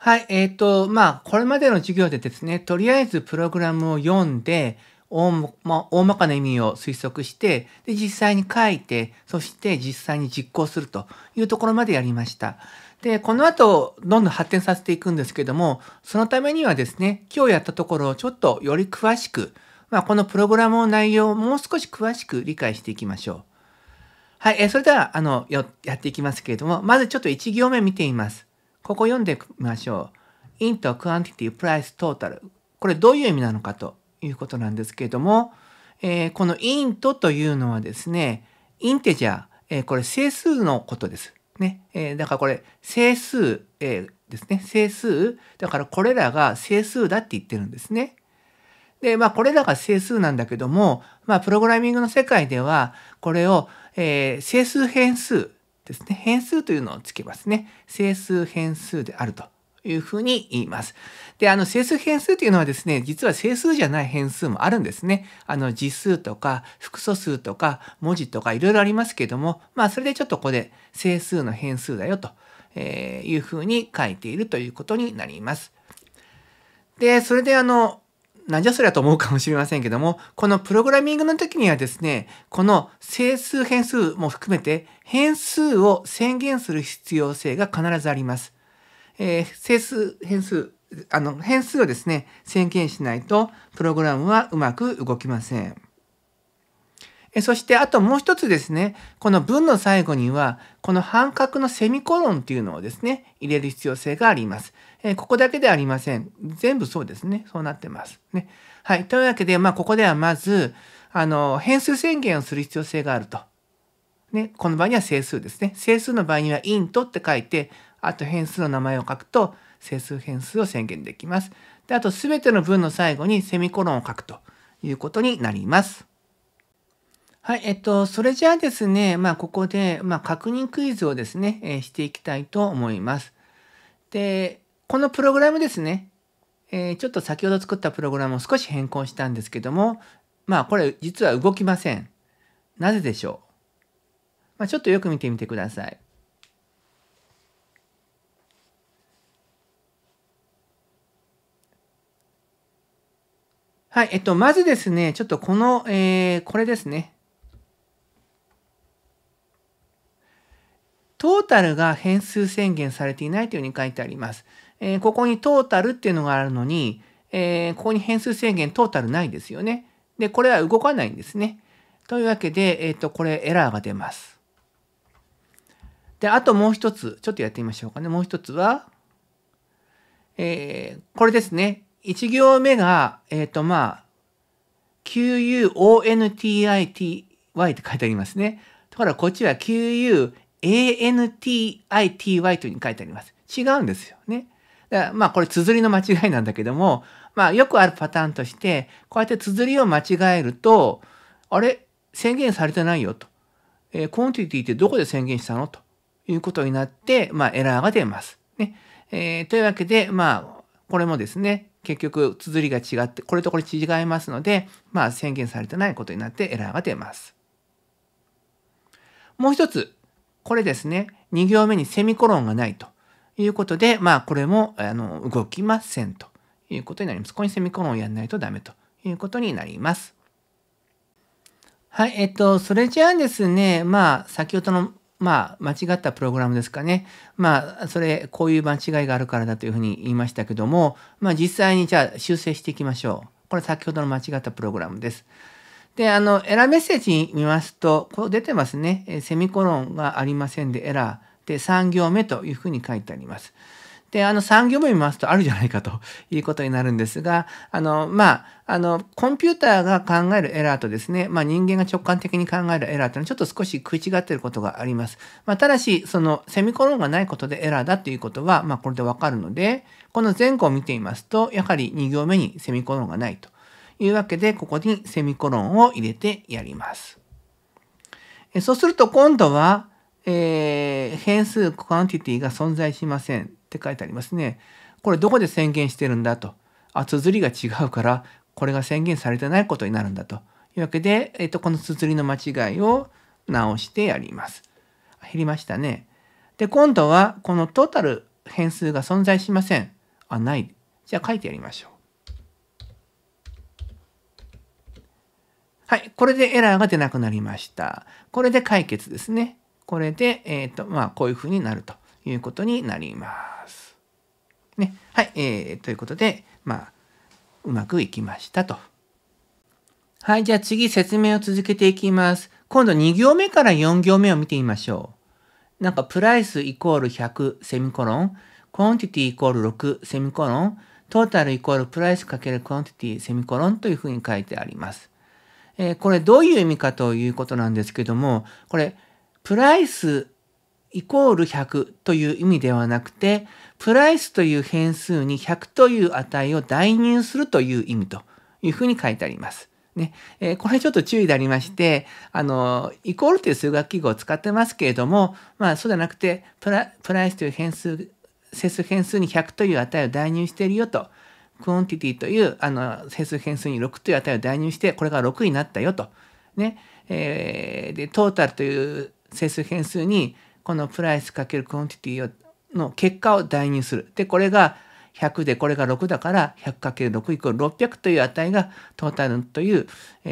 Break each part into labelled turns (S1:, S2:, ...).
S1: はい、えっ、ー、と、まあ、これまでの授業でですね、とりあえずプログラムを読んで、大ま大まかな意味を推測して、で、実際に書いて、そして実際に実行するというところまでやりました。で、この後、どんどん発展させていくんですけども、そのためにはですね、今日やったところをちょっとより詳しく、まあ、このプログラムの内容をもう少し詳しく理解していきましょう。はい、えー、それでは、あの、やっていきますけれども、まずちょっと1行目見てみます。ここ読んでみましょう。int quantity price total これどういう意味なのかということなんですけれども、えー、この int というのはですね、インテジャー、えー、これ整数のことです。ね。えー、だからこれ整数、えー、ですね。整数。だからこれらが整数だって言ってるんですね。で、まあこれらが整数なんだけども、まあプログラミングの世界ではこれを、えー、整数変数ですね、変数というのをつけますね。整数変数であるというふうに言います。で、あの、整数変数というのはですね、実は整数じゃない変数もあるんですね。あの、字数とか、複素数とか、文字とか、いろいろありますけども、まあ、それでちょっとここで整数の変数だよというふうに書いているということになります。で、それであの、なんじゃそりゃと思うかもしれませんけども、このプログラミングの時にはですね、この整数変数も含めて変数を宣言する必要性が必ずあります。えー、整数変数、あの変数をですね、宣言しないとプログラムはうまく動きません。えそしてあともう一つですね、この文の最後には、この半角のセミコロンっていうのをですね、入れる必要性があります。えここだけではありません。全部そうですね。そうなってます。ね。はい。というわけで、まあ、ここではまず、あの、変数宣言をする必要性があると。ね。この場合には整数ですね。整数の場合には int って書いて、あと変数の名前を書くと、整数変数を宣言できます。で、あと全ての文の最後にセミコロンを書くということになります。はい、えっと、それじゃあですね、まあ、ここで、まあ、確認クイズをですね、えー、していきたいと思います。で、このプログラムですね、えー、ちょっと先ほど作ったプログラムを少し変更したんですけども、まあこれ実は動きません。なぜでしょうまあ、ちょっとよく見てみてください。はい、えっと、まずですね、ちょっとこの、えー、これですね。トータルが変数宣言されていないというふうに書いてあります。えー、ここにトータルっていうのがあるのに、えー、ここに変数制限トータルないですよね。で、これは動かないんですね。というわけで、えっ、ー、と、これエラーが出ます。で、あともう一つ、ちょっとやってみましょうかね。もう一つは、えー、これですね。1行目が、えっ、ー、と、まあ、QUONTITY って書いてありますね。だからこっちは QUANTITY というふうに書いてあります。違うんですよね。まあこれ綴りの間違いなんだけども、まあよくあるパターンとして、こうやって綴りを間違えると、あれ宣言されてないよと。えー、コンティティってどこで宣言したのということになって、まあエラーが出ます。ね。えー、というわけで、まあこれもですね、結局綴りが違って、これとこれ違いますので、まあ宣言されてないことになってエラーが出ます。もう一つ、これですね、2行目にセミコロンがないと。いうことで、まあ、これも、あの、動きませんということになります。ここにセミコロンをやんないとダメということになります。はい、えっと、それじゃあですね、まあ、先ほどの、まあ、間違ったプログラムですかね。まあ、それ、こういう間違いがあるからだというふうに言いましたけども、まあ、実際にじゃあ修正していきましょう。これ、先ほどの間違ったプログラムです。で、あの、エラーメッセージ見ますと、こう出てますね。セミコロンがありませんでエラー。で、3行目というふうに書いてあります。で、あの3行目見ますとあるじゃないかということになるんですが、あの、まあ、あの、コンピューターが考えるエラーとですね、まあ、人間が直感的に考えるエラーというのはちょっと少し食い違っていることがあります。まあ、ただし、そのセミコロンがないことでエラーだということは、まあ、これでわかるので、この前後を見ていますと、やはり2行目にセミコロンがないというわけで、ここにセミコロンを入れてやります。そうすると今度は、えー、変数クアンティティが存在しませんって書いてありますね。これどこで宣言してるんだと。あ、綴りが違うから、これが宣言されてないことになるんだというわけで、えっ、ー、と、この綴りの間違いを直してやります。減りましたね。で、今度はこのトータル変数が存在しません。あ、ない。じゃあ書いてやりましょう。はい。これでエラーが出なくなりました。これで解決ですね。これで、えっ、ー、と、まあ、こういう風になるということになります。ね。はい。えー、ということで、まあ、うまくいきましたと。はい。じゃあ次、説明を続けていきます。今度2行目から4行目を見てみましょう。なんか、プライスイコール100セミコロン、コンティティイコール6セミコロン、トータルイコールプライスかけるコンティティセミコロンというふうに書いてあります。えー、これどういう意味かということなんですけども、これプライスイコール100という意味ではなくて、プライスという変数に100という値を代入するという意味というふうに書いてあります。ね、えー、これちょっと注意でありまして、あの、イコールという数学記号を使ってますけれども、まあそうじゃなくて、プラプライスという変数、整数変数に100という値を代入しているよと、クオンティティというあの整数変数に6という値を代入して、これが6になったよと。ね、えー、で、トータルという整数変数にこのプライス×クオンティティの結果を代入する。で、これが100でこれが6だから 100×6 イコール600という値がトータルという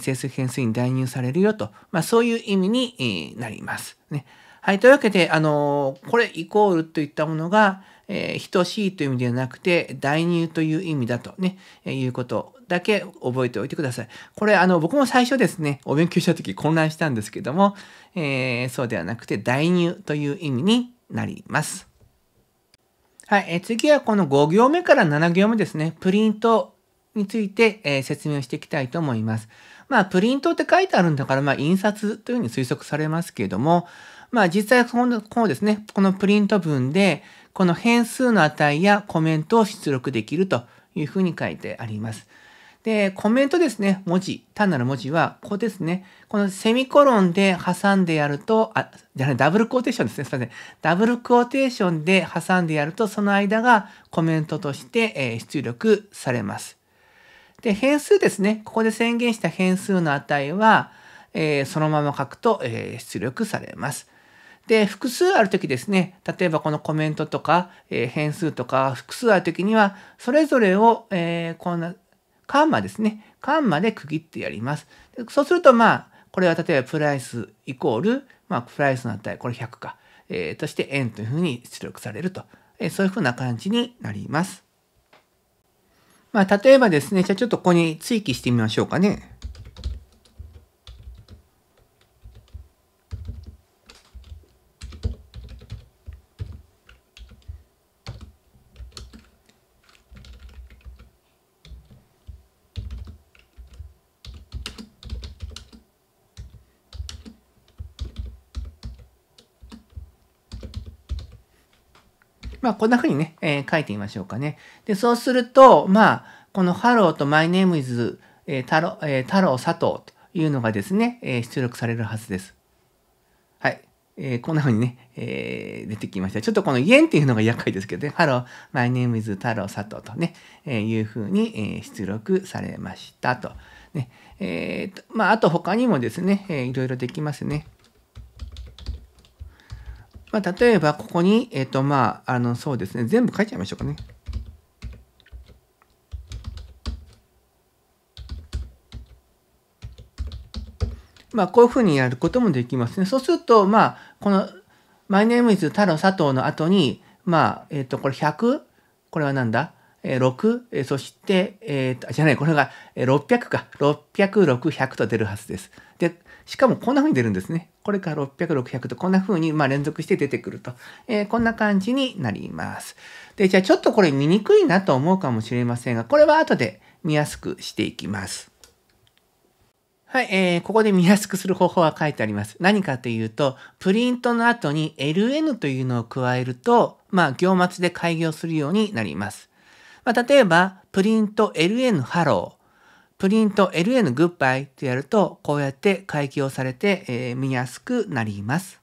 S1: 整数変数に代入されるよと、まあ、そういう意味になります。ね。はい。というわけで、あのこれイコールといったものが、えー、等しいという意味ではなくて、代入という意味だとね、えー、いうことだけ覚えておいてください。これ、あの、僕も最初ですね、お勉強した時混乱したんですけども、えー、そうではなくて、代入という意味になります。はい、え次はこの5行目から7行目ですね。プリントについて、え説明をしていきたいと思います。まあ、プリントって書いてあるんだから、まあ、印刷というふうに推測されますけれども、まあ、実際この、こうですね、このプリント文で、この変数の値やコメントを出力できるというふうに書いてあります。で、コメントですね、文字、単なる文字は、ここですね。このセミコロンで挟んでやると、あ、じゃない、ダブルクオーテーションですね。すいません。ダブルクオーテーションで挟んでやると、その間がコメントとして、え出力されます。で、変数ですね。ここで宣言した変数の値は、えー、そのまま書くと、えー、出力されます。で、複数あるときですね、例えばこのコメントとか、えー、変数とか、複数あるときには、それぞれを、えこんな、カンマですね。カンマで区切ってやります。そうすると、まあ、これは例えばプライスイコール、まあ、プライスの値、これ100か。えー、として円というふうに出力されると。えー、そういうふうな感じになります。まあ、例えばですね、じゃあちょっとここに追記してみましょうかね。まあ、こんな風にね、えー、書いてみましょうかね。で、そうすると、まあ、この hello と my name is、えー、太郎、えー、太郎佐藤というのがですね、えー、出力されるはずです。はい。えー、こんな風にね、えー、出てきました。ちょっとこのイエンっていうのが厄介ですけどね、Hello, my name is 太郎佐藤とね、えー、いう風に、えー、出力されましたと。ね、えー、まあ、あと他にもですね、えー、いろいろできますね。まあ、例えば、ここに、えっ、ー、と、まあ、あの、そうですね。全部書いちゃいましょうかね。まあ、こういうふうにやることもできますね。そうすると、まあ、この、マイネームイズ太郎佐藤の後に、まあ、えっ、ー、と、これ100、これはなんだえー、6、えー、そして、えっ、ー、じゃない、これが、えー、600か。606、100と出るはずです。で、しかもこんな風に出るんですね。これから600、600とこんな風にまあ連続して出てくると、えー、こんな感じになります。で、じゃあちょっとこれ見にくいなと思うかもしれませんが、これは後で見やすくしていきます。はい、えー、ここで見やすくする方法は書いてあります。何かというと、プリントの後に ln というのを加えると、まあ、行末で開業するようになります。まあ、例えば、プリント ln ハロー。プリント LN グッバイとやると、こうやって回帰をされて、えー、見やすくなります。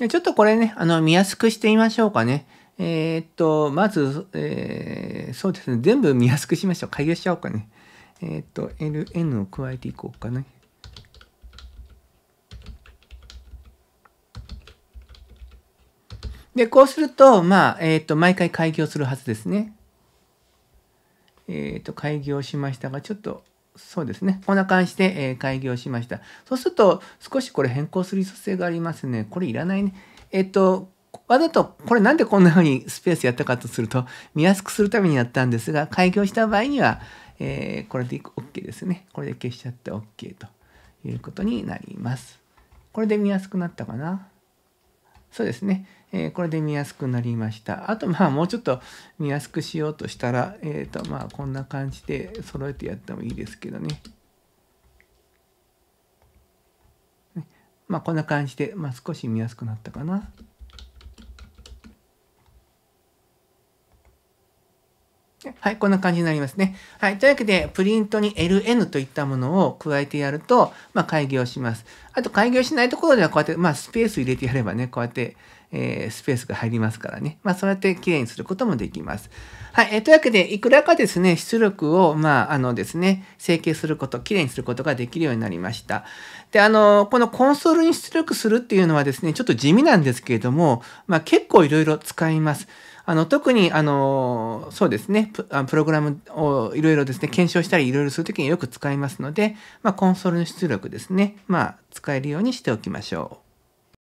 S1: でちょっとこれね、あの、見やすくしてみましょうかね。えー、っと、まず、えー、そうですね、全部見やすくしましょう。開業しちゃおうかね。えー、っと、LN を加えていこうかな。で、こうすると、まあ、えっ、と、毎回開業するはずですね。えっ、と、開業しましたが、ちょっと、そうですね。こんな感じで、えー、開業しました。そうすると、少しこれ変更する必要性がありますね。これいらないね。えっと、わざと、これなんでこんな風にスペースやったかとすると、見やすくするためにやったんですが、開業した場合には、えー、これで OK ですね。これで消しちゃって OK ということになります。これで見やすくなったかな。そうですね。えー、これで見やすくなりました。あと、まあ、もうちょっと見やすくしようとしたら、えっ、ー、と、まあ、こんな感じで揃えてやってもいいですけどね。まあ、こんな感じで、まあ、少し見やすくなったかな。はい、こんな感じになりますね。はい、というわけで、プリントに LN といったものを加えてやると、まあ、開業します。あと、開業しないところでは、こうやって、まあ、スペース入れてやればね、こうやって、えー、スペースが入りますからね。まあ、そうやってきれいにすることもできます。はい、えー、というわけで、いくらかですね、出力を、まあ、あのですね、整形すること、きれいにすることができるようになりました。で、あの、このコンソールに出力するっていうのはですね、ちょっと地味なんですけれども、まあ、結構いろいろ使います。あの、特に、あの、そうですね、プログラムをいろいろですね、検証したりいろいろするときによく使いますので、まあ、コンソールの出力ですね、まあ、使えるようにしておきましょう。